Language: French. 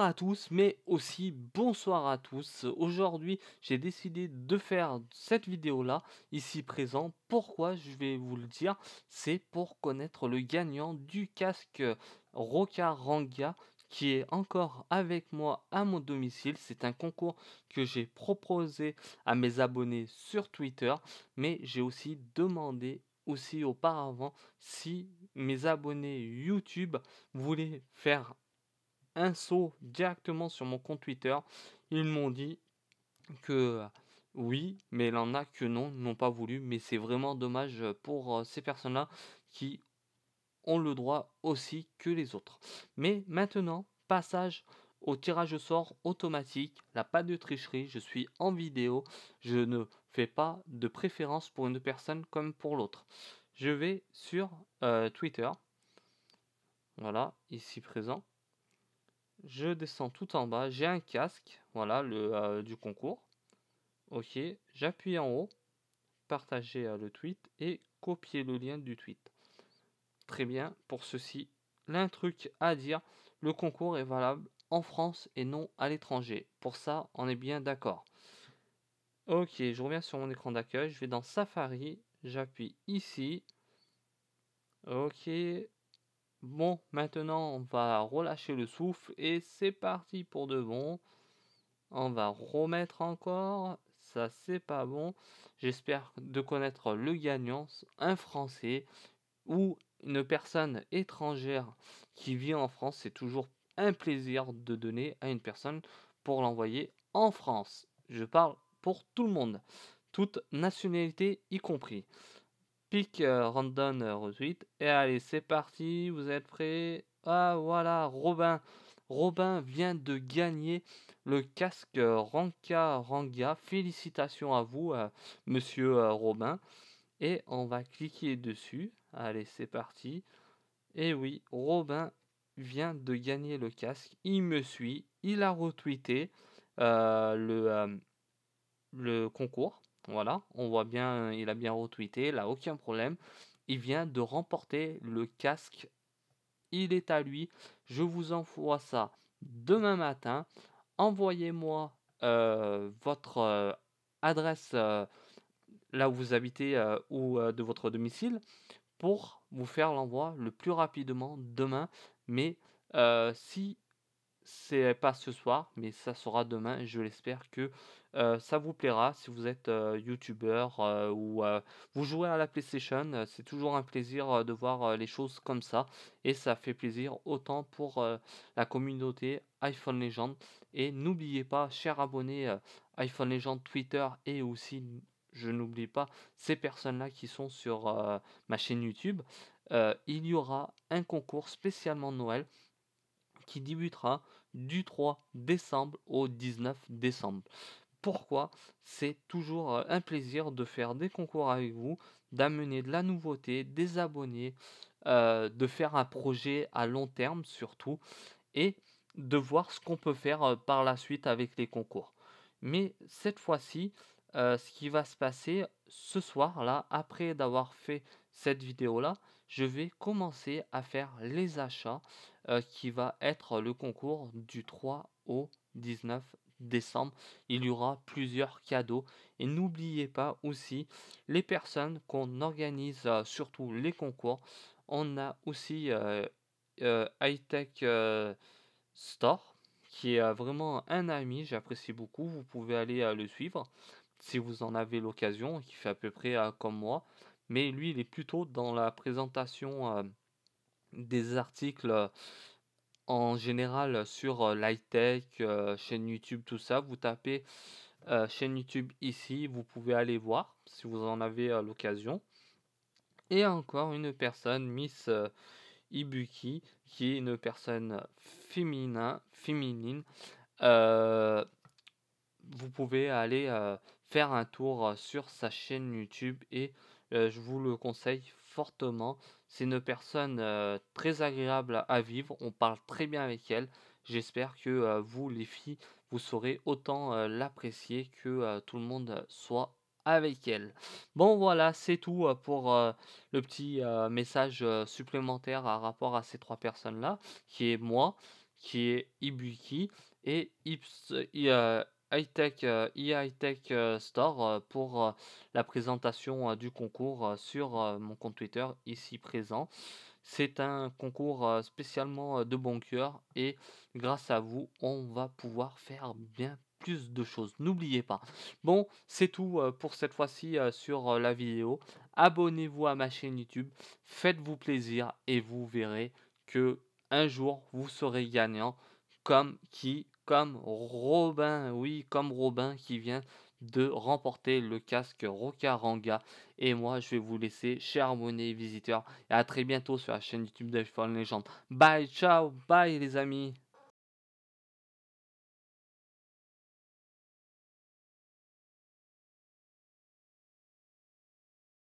à tous, mais aussi bonsoir à tous. Aujourd'hui, j'ai décidé de faire cette vidéo-là, ici présent. Pourquoi Je vais vous le dire. C'est pour connaître le gagnant du casque Roca Ranga qui est encore avec moi à mon domicile. C'est un concours que j'ai proposé à mes abonnés sur Twitter, mais j'ai aussi demandé aussi auparavant si mes abonnés YouTube voulaient faire un saut directement sur mon compte Twitter. Ils m'ont dit que euh, oui, mais il en a que non, n'ont pas voulu. Mais c'est vraiment dommage euh, pour euh, ces personnes-là qui ont le droit aussi que les autres. Mais maintenant, passage au tirage au sort automatique, la pas de tricherie, je suis en vidéo, je ne fais pas de préférence pour une personne comme pour l'autre. Je vais sur Twitter. Voilà, ici présent. Je descends tout en bas, j'ai un casque, voilà, le, euh, du concours. Ok, j'appuie en haut, partager euh, le tweet et copier le lien du tweet. Très bien, pour ceci, l'un truc à dire, le concours est valable en France et non à l'étranger. Pour ça, on est bien d'accord. Ok, je reviens sur mon écran d'accueil, je vais dans Safari, j'appuie ici. Ok, Bon, maintenant on va relâcher le souffle et c'est parti pour de bon. On va remettre encore. Ça, c'est pas bon. J'espère de connaître le gagnant, un Français ou une personne étrangère qui vit en France. C'est toujours un plaisir de donner à une personne pour l'envoyer en France. Je parle pour tout le monde, toute nationalité y compris pique euh, random, euh, retweet, Et allez, c'est parti, vous êtes prêts Ah voilà, Robin. Robin vient de gagner le casque euh, Ranka Ranga. Félicitations à vous, monsieur Robin. Et on va cliquer dessus. Allez, c'est parti. Et oui, Robin vient de gagner le casque. Il me suit. Il a retweeté le, le concours. Voilà, on voit bien, euh, il a bien retweeté, là, aucun problème. Il vient de remporter le casque. Il est à lui. Je vous envoie ça demain matin. Envoyez-moi euh, votre euh, adresse là où vous habitez ou de votre domicile pour vous faire l'envoi le plus rapidement demain. Mais si c'est pas ce soir, mais ça sera demain. Je l'espère que euh, ça vous plaira si vous êtes euh, youtubeur euh, ou vous jouez à la PlayStation. c'est toujours un plaisir de voir les choses comme ça et ça fait plaisir autant pour la communauté iPhone Legend. Et n'oubliez pas, chers abonnés iPhone Legend Twitter et aussi, je n'oublie pas, ces personnes-là qui sont sur ma chaîne YouTube, il y aura un concours spécialement Noël qui débutera du 3 décembre au 19 décembre. Pourquoi C'est toujours euh, un plaisir de faire des concours avec vous, d'amener de la nouveauté, des abonnés, euh, de faire un projet à long terme surtout, et de voir ce qu'on peut faire euh, par la suite avec les concours. Mais cette fois-ci, ce qui va se passer ce soir là, après d'avoir fait cette vidéo là, je vais commencer à faire les achats euh, qui va être le concours du 3 au 19 décembre. Il y aura plusieurs cadeaux. Et n'oubliez pas aussi les personnes qu'on organise, euh, surtout les concours. On a aussi euh, Hightech Store qui est vraiment un ami, j'apprécie beaucoup, vous pouvez aller le suivre si vous en avez l'occasion, qui fait à peu près comme moi, mais lui il est plutôt dans la présentation des articles en général sur l'high-tech, chaîne YouTube, tout ça. Vous tapez chaîne YouTube ici, vous pouvez aller voir si vous en avez l'occasion. Et encore une personne, Miss Ibuki, qui est une personne féminin, féminine. vous pouvez aller faire un tour sur sa chaîne YouTube et je vous le conseille fortement. C'est une personne très agréable à vivre. On parle très bien avec elle. J'espère que vous, les filles, vous saurez autant l'apprécier que tout le monde soit avec elle. Bon voilà, c'est tout pour le petit message supplémentaire à rapport à ces trois personnes-là, qui est moi, qui est Ibuki et Ips, high euh, e tech tech store euh, pour euh, la présentation du concours sur mon compte Twitter ici présent. C'est un concours spécialement de bon cœur et grâce à vous, on va pouvoir faire bien plus de choses. N'oubliez pas. Bon, c'est tout pour cette fois-ci sur la vidéo. Abonnez-vous à ma chaîne YouTube, faites-vous plaisir et vous verrez que un jour vous serez gagnant comme qui comme Robin, oui, comme Robin qui vient de remporter le casque Rokaranga. Et moi, je vais vous laisser, chers abonnés visiteurs, et à très bientôt sur la chaîne YouTube d'Iphone Legend. Bye, ciao, bye les amis.